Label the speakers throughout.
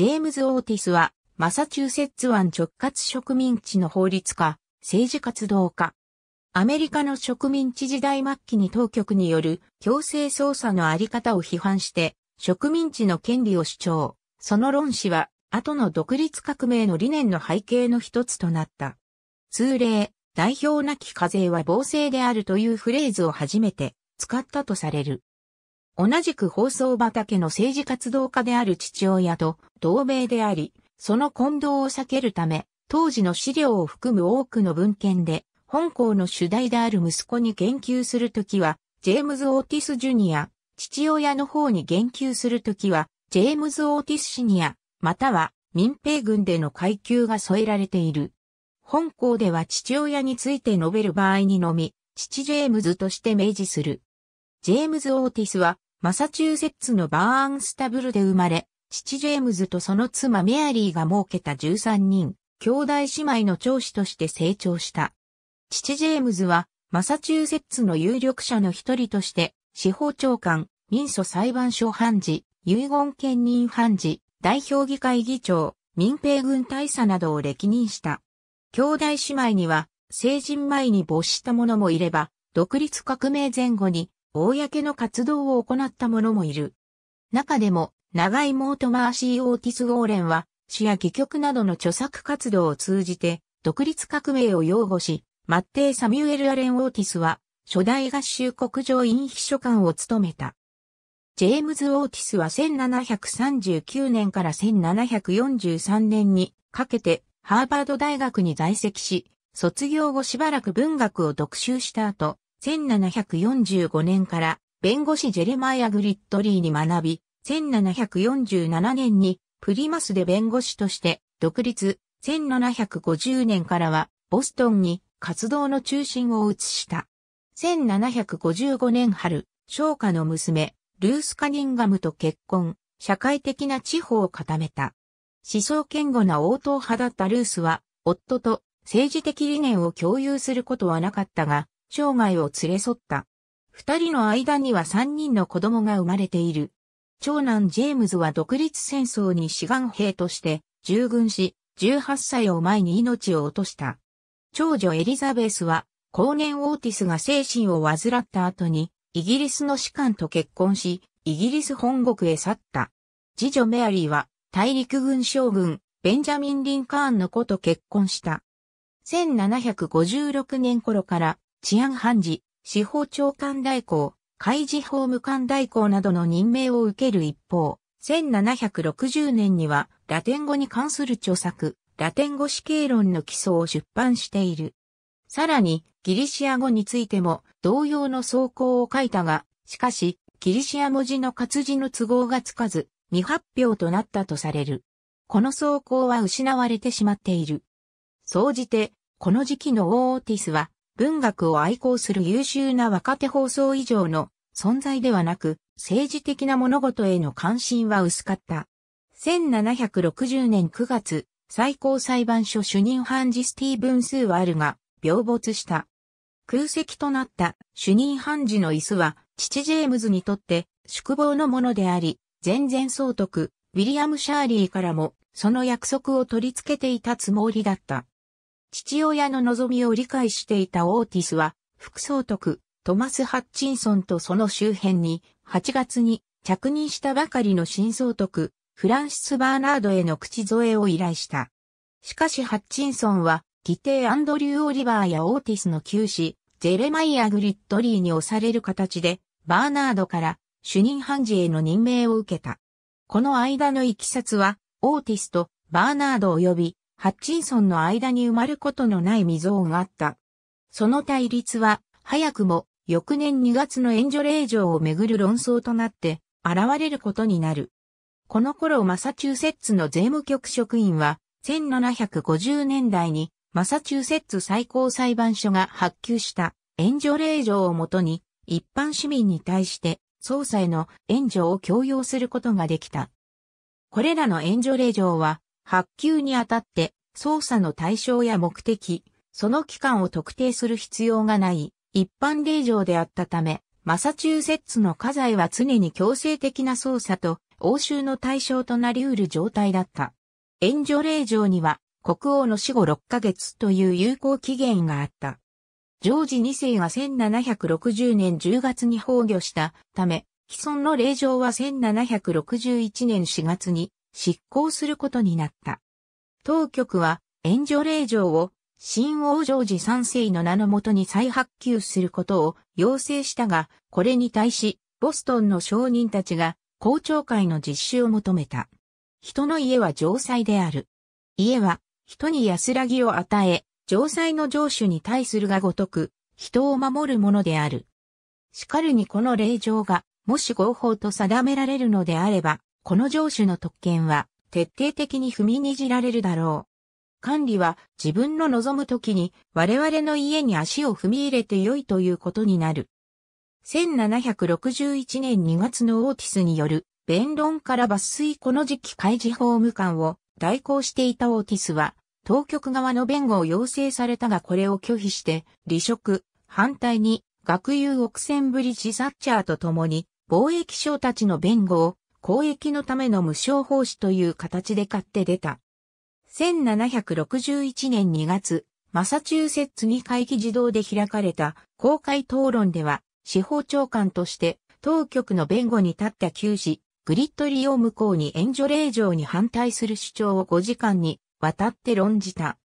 Speaker 1: ジェームズ・オーティスは、マサチューセッツ湾直轄植民地の法律家、政治活動家。アメリカの植民地時代末期に当局による強制捜査のあり方を批判して、植民地の権利を主張。その論旨は、後の独立革命の理念の背景の一つとなった。通例、代表なき課税は暴政であるというフレーズを初めて使ったとされる。同じく放送畑の政治活動家である父親と同盟であり、その混同を避けるため、当時の資料を含む多くの文献で、本校の主題である息子に言及するときは、ジェームズ・オーティス・ジュニア、父親の方に言及するときは、ジェームズ・オーティス・シニア、または民兵軍での階級が添えられている。本校では父親について述べる場合にのみ、父ジェームズとして明示する。ジェームズ・オーティスはマサチューセッツのバーンスタブルで生まれ、父ジェームズとその妻メアリーが設けた13人、兄弟姉妹の長子として成長した。父ジェームズは、マサチューセッツの有力者の一人として、司法長官、民訴裁判所判事、遺言兼任判事、代表議会議長、民兵軍大佐などを歴任した。兄弟姉妹には、成人前に没した者もいれば、独立革命前後に公の活動を行った者もいる。中でも、長いモートマーシー・オーティス・ゴーレンは、詩や戯曲などの著作活動を通じて、独立革命を擁護し、マッテイ・サミュエル・アレン・オーティスは、初代合衆国上院秘書官を務めた。ジェームズ・オーティスは1739年から1743年にかけてハーバード大学に在籍し、卒業後しばらく文学を読習した後、1745年から弁護士ジェレマイア・グリッドリーに学び、1747年にプリマスで弁護士として独立、1750年からはボストンに活動の中心を移した。1755年春、商家の娘、ルース・カニンガムと結婚、社会的な地方を固めた。思想堅固な応答派だったルースは、夫と政治的理念を共有することはなかったが、生涯を連れ添った。二人の間には三人の子供が生まれている。長男ジェームズは独立戦争に志願兵として従軍し、18歳を前に命を落とした。長女エリザベスは、後年オーティスが精神を患った後に、イギリスの士官と結婚し、イギリス本国へ去った。次女メアリーは、大陸軍将軍、ベンジャミン・リンカーンの子と結婚した。1756年頃から治安判事、司法長官代行、開事法務官代行などの任命を受ける一方、1760年にはラテン語に関する著作、ラテン語死刑論の基礎を出版している。さらに、ギリシア語についても同様の草稿を書いたが、しかし、ギリシア文字の活字の都合がつかず、未発表となったとされる。この草稿は失われてしまっている。総じて、この時期のオーオーティスは、文学を愛好する優秀な若手放送以上の存在ではなく、政治的な物事への関心は薄かった。1760年9月、最高裁判所主任判事スティーブン・スーワールが病没した。空席となった主任判事の椅子は父ジェームズにとって宿坊のものであり、全然総督、ウィリアム・シャーリーからもその約束を取り付けていたつもりだった。父親の望みを理解していたオーティスは、副総督、トマス・ハッチンソンとその周辺に、8月に着任したばかりの新総督、フランシス・バーナードへの口添えを依頼した。しかしハッチンソンは、議定アンドリュー・オリバーやオーティスの旧氏、ジェレマイア・グリッドリーに押される形で、バーナードから主任判事への任命を受けた。この間の行きさつは、オーティスとバーナード及びハッチンソンの間に埋まることのない溝があった。その対立は、早くも、翌年2月の援助令状をめぐる論争となって、現れることになる。この頃マサチューセッツの税務局職員は、1750年代にマサチューセッツ最高裁判所が発給した援助令状をもとに、一般市民に対して捜査への援助を強要することができた。これらの援助令状は、発給にあたって捜査の対象や目的、その期間を特定する必要がない一般令状であったため、マサチューセッツの家財は常に強制的な捜査と応酬の対象となり得る状態だった。援助令状には国王の死後6ヶ月という有効期限があった。ジョージ2世が1760年10月に崩御したため、既存の令状は1761年4月に執行することになった。当局は援助令状を新王ジョージ世の名のもとに再発給することを要請したが、これに対し、ボストンの商人たちが公聴会の実施を求めた。人の家は城塞である。家は人に安らぎを与え、城塞の城主に対するがごとく、人を守るものである。しかるにこの令状が、もし合法と定められるのであれば、この上司の特権は徹底的に踏みにじられるだろう。管理は自分の望む時に我々の家に足を踏み入れて良いということになる。1761年2月のオーティスによる弁論から抜粋この時期開示法務官を代行していたオーティスは当局側の弁護を要請されたがこれを拒否して離職、反対に学友オクセンブリッジ・サッチャーと共に貿易商たちの弁護を公益のための無償奉仕という形で買って出た。1761年2月、マサチューセッツに会議自動で開かれた公開討論では、司法長官として当局の弁護に立った旧時、グリットリを無効に援助令状に反対する主張を5時間にわたって論じた。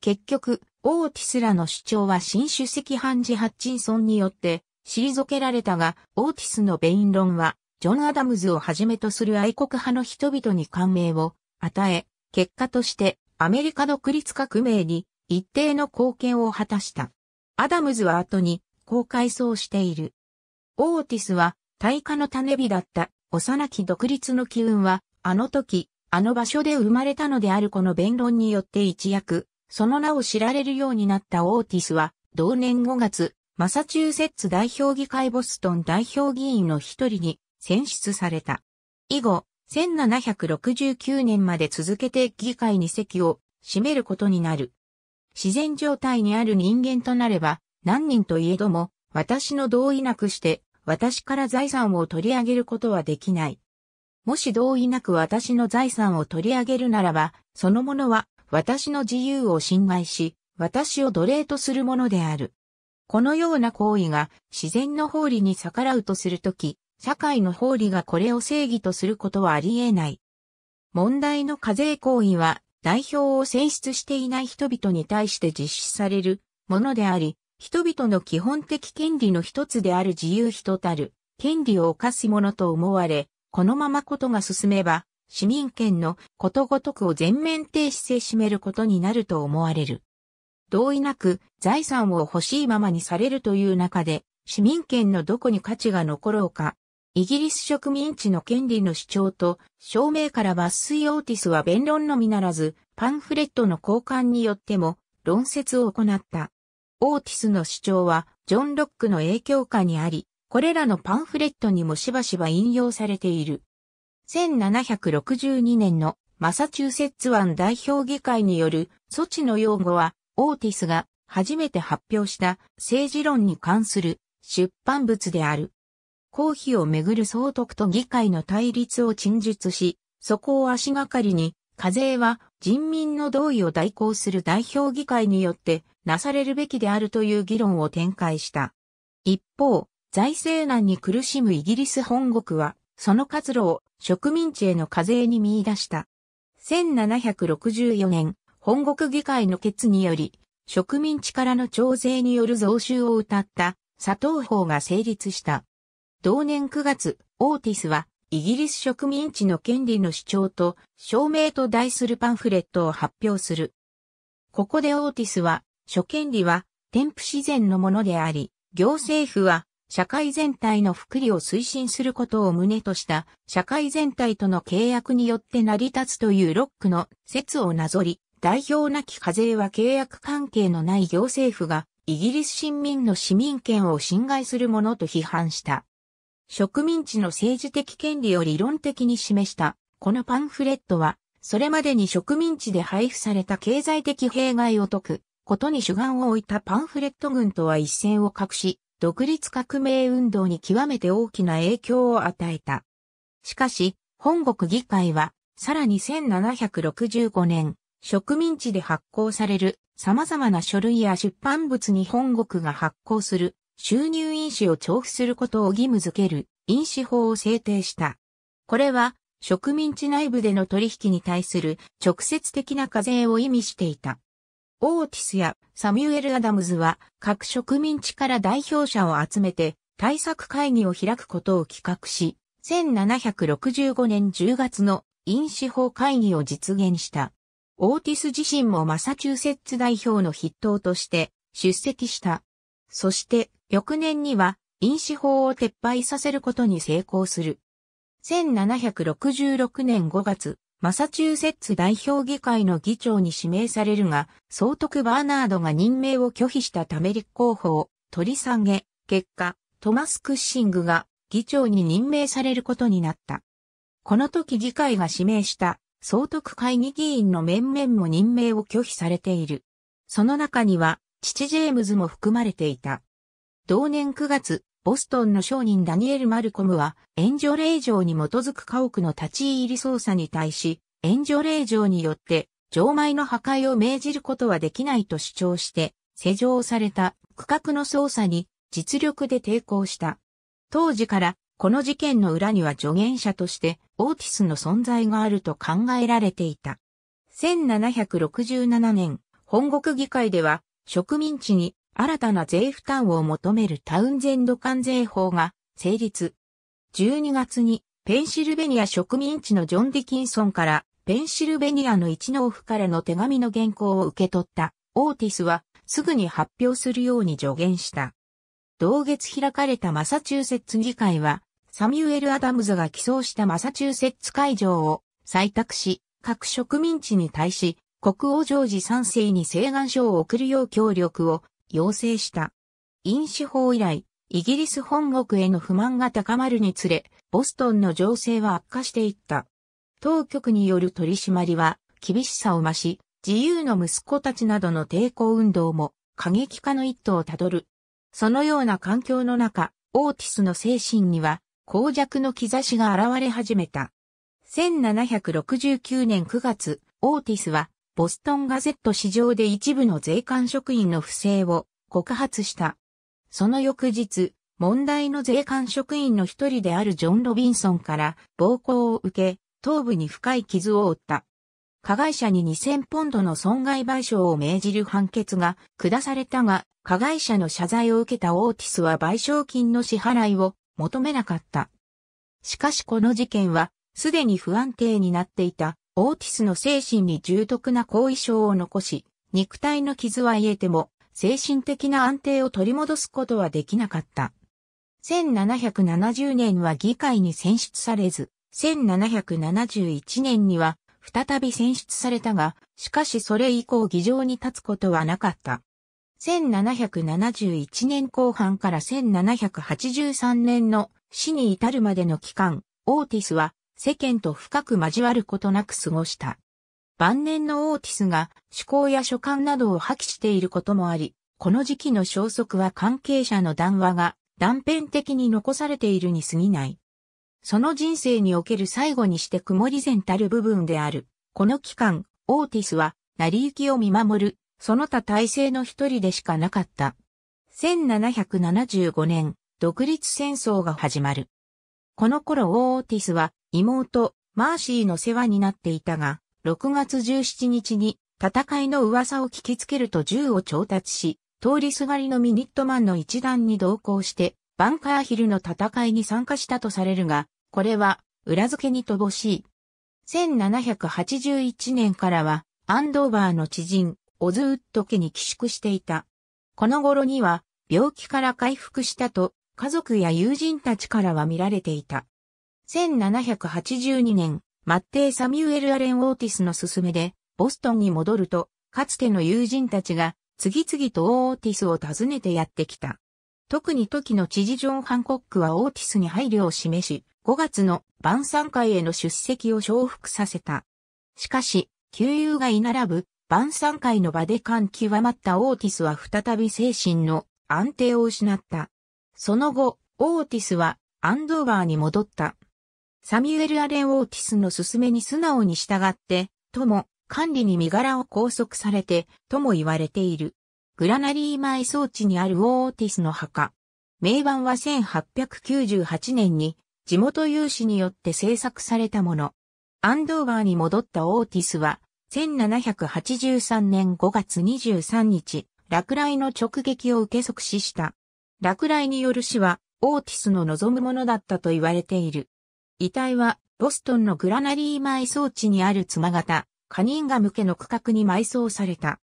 Speaker 1: 結局、オーティスらの主張は新主席ハンジ・ハッチンソンによって退けられたが、オーティスの弁論はジョン・アダムズをはじめとする愛国派の人々に感銘を与え、結果としてアメリカ独立革命に一定の貢献を果たした。アダムズは後にこう回想している。オーティスは大化の種火だった幼き独立の機運はあの時、あの場所で生まれたのであるこの弁論によって一躍、その名を知られるようになったオーティスは、同年5月、マサチューセッツ代表議会ボストン代表議員の一人に選出された。以後、1769年まで続けて議会に席を占めることになる。自然状態にある人間となれば、何人といえども、私の同意なくして、私から財産を取り上げることはできない。もし同意なく私の財産を取り上げるならば、そのものは私の自由を侵害し、私を奴隷とするものである。このような行為が自然の法理に逆らうとするとき、社会の法理がこれを正義とすることはあり得ない。問題の課税行為は、代表を選出していない人々に対して実施されるものであり、人々の基本的権利の一つである自由人たる、権利を犯すものと思われ、このままことが進めば、市民権のことごとくを全面停止せしめることになると思われる。同意なく財産を欲しいままにされるという中で、市民権のどこに価値が残ろうか、イギリス植民地の権利の主張と、証明から抜粋オーティスは弁論のみならず、パンフレットの交換によっても、論説を行った。オーティスの主張は、ジョン・ロックの影響下にあり、これらのパンフレットにもしばしば引用されている。1762年のマサチューセッツ湾代表議会による措置の用語は、オーティスが初めて発表した政治論に関する出版物である。公費をめぐる総督と議会の対立を陳述し、そこを足がかりに、課税は人民の同意を代行する代表議会によってなされるべきであるという議論を展開した。一方、財政難に苦しむイギリス本国は、その活路を植民地への課税に見出した。1764年、本国議会の決により、植民地からの徴税による増収を謳った佐藤法が成立した。同年9月、オーティスは、イギリス植民地の権利の主張と、証明と題するパンフレットを発表する。ここでオーティスは、諸権利は、添付自然のものであり、行政府は、社会全体の福利を推進することを旨とした、社会全体との契約によって成り立つというロックの説をなぞり、代表なき課税は契約関係のない行政府が、イギリス市民の市民権を侵害するものと批判した。植民地の政治的権利を理論的に示した。このパンフレットは、それまでに植民地で配布された経済的弊害を解くことに主眼を置いたパンフレット軍とは一線を画し、独立革命運動に極めて大きな影響を与えた。しかし、本国議会は、さらに1765年、植民地で発行される様々な書類や出版物に本国が発行する収入因子を調布することを義務付ける因子法を制定した。これは植民地内部での取引に対する直接的な課税を意味していた。オーティスやサミュエル・アダムズは各植民地から代表者を集めて対策会議を開くことを企画し、1765年10月の因子法会議を実現した。オーティス自身もマサチューセッツ代表の筆頭として出席した。そして翌年には飲酒法を撤廃させることに成功する。1766年5月、マサチューセッツ代表議会の議長に指名されるが、総督バーナードが任命を拒否したため立候補を取り下げ、結果、トマス・クッシングが議長に任命されることになった。この時議会が指名した総督会議議員の面々も任命を拒否されている。その中には、父ジェームズも含まれていた。同年9月、ボストンの商人ダニエル・マルコムは、援助令状に基づく家屋の立ち入り捜査に対し、援助令状によって、錠前の破壊を命じることはできないと主張して、施錠された区画の捜査に実力で抵抗した。当時から、この事件の裏には助言者として、オーティスの存在があると考えられていた。1767年、本国議会では、植民地に新たな税負担を求めるタウンゼンド関税法が成立。12月にペンシルベニア植民地のジョン・ディキンソンからペンシルベニアの一納付からの手紙の原稿を受け取ったオーティスはすぐに発表するように助言した。同月開かれたマサチューセッツ議会はサミュエル・アダムズが起草したマサチューセッツ会場を採択し、各植民地に対し、国王ジョージ3世に請願書を送るよう協力を要請した。飲酒法以来、イギリス本国への不満が高まるにつれ、ボストンの情勢は悪化していった。当局による取り締まりは厳しさを増し、自由の息子たちなどの抵抗運動も過激化の一途をたどる。そのような環境の中、オーティスの精神には、高弱の兆しが現れ始めた。1769年9月、オーティスはボストンガゼット市場で一部の税関職員の不正を告発した。その翌日、問題の税関職員の一人であるジョン・ロビンソンから暴行を受け、頭部に深い傷を負った。加害者に2000ポンドの損害賠償を命じる判決が下されたが、加害者の謝罪を受けたオーティスは賠償金の支払いを求めなかった。しかしこの事件は、すでに不安定になっていたオーティスの精神に重篤な後遺症を残し、肉体の傷は癒えても、精神的な安定を取り戻すことはできなかった。1770年は議会に選出されず、1771年には再び選出されたが、しかしそれ以降議場に立つことはなかった。1771年後半から1783年の死に至るまでの期間、オーティスは世間と深く交わることなく過ごした。晩年のオーティスが思考や所簡などを破棄していることもあり、この時期の消息は関係者の談話が断片的に残されているに過ぎない。その人生における最後にして曇り然たる部分である。この期間、オーティスは成り行きを見守る、その他体制の一人でしかなかった。1775年、独立戦争が始まる。この頃オーティスは妹、マーシーの世話になっていたが、6月17日に戦いの噂を聞きつけると銃を調達し、通りすがりのミニットマンの一団に同行して、バンカーヒルの戦いに参加したとされるが、これは裏付けに乏しい。1781年からは、アンドーバーの知人、オズウッド家に寄宿していた。この頃には、病気から回復したと、家族や友人たちからは見られていた。1782年、マッテイ・サミュエル・アレン・オーティスの勧めで、ボストンに戻ると、かつての友人たちが、次々とオーティスを訪ねてやってきた。特に時の知事ジョン・ハンコックはオーティスに配慮を示し、5月の晩餐会への出席を承服させた。しかし、旧友が居並ぶ晩餐会の場で感極まったオーティスは再び精神の安定を失った。その後、オーティスはアンドーバーに戻った。サミュエル・アレン・オーティスの勧めに素直に従って、とも、管理に身柄を拘束されて、とも言われている。グラナリー埋葬地にあるオーティスの墓。名盤は1898年に地元有志によって制作されたもの。アンドーガーに戻ったオーティスは、1783年5月23日、落雷の直撃を受け即死した。落雷による死は、オーティスの望むものだったと言われている。遺体は、ボストンのグラナリー埋葬地にある妻方、カニンガム家の区画に埋葬された。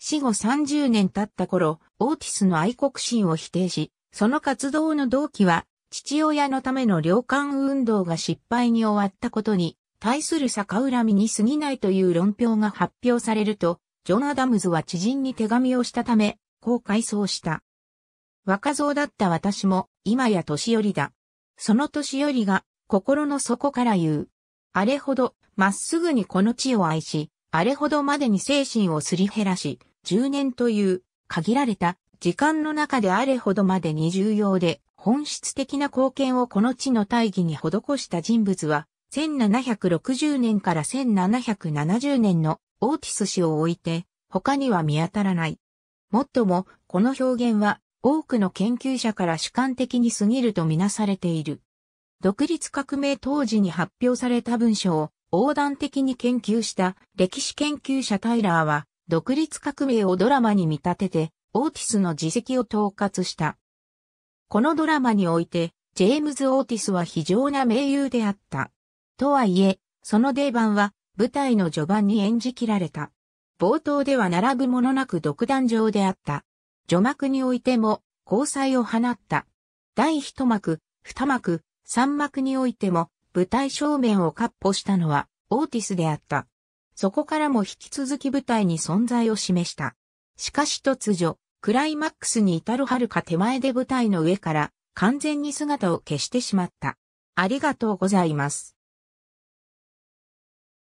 Speaker 1: 死後30年経った頃、オーティスの愛国心を否定し、その活動の動機は、父親のための領寒運動が失敗に終わったことに、対する逆恨みに過ぎないという論評が発表されると、ジョン・アダムズは知人に手紙をしたため、こう回想した。若造だった私も、今や年寄りだ。その年寄りが心の底から言う。あれほど、まっすぐにこの地を愛し、あれほどまでに精神をすり減らし、10年という、限られた、時間の中であれほどまでに重要で、本質的な貢献をこの地の大義に施した人物は、1760年から1770年のオーティス氏を置いて、他には見当たらない。もっとも、この表現は、多くの研究者から主観的に過ぎるとみなされている。独立革命当時に発表された文書を横断的に研究した歴史研究者タイラーは、独立革命をドラマに見立てて、オーティスの自責を統括した。このドラマにおいて、ジェームズ・オーティスは非常な名優であった。とはいえ、その出番は舞台の序盤に演じ切られた。冒頭では並ぶものなく独壇場であった。序幕においても、交際を放った。第一幕、二幕、山幕においても舞台正面を割歩したのはオーティスであった。そこからも引き続き舞台に存在を示した。しかし突如、クライマックスに至るはるか手前で舞台の上から完全に姿を消してしまった。ありがとうございます。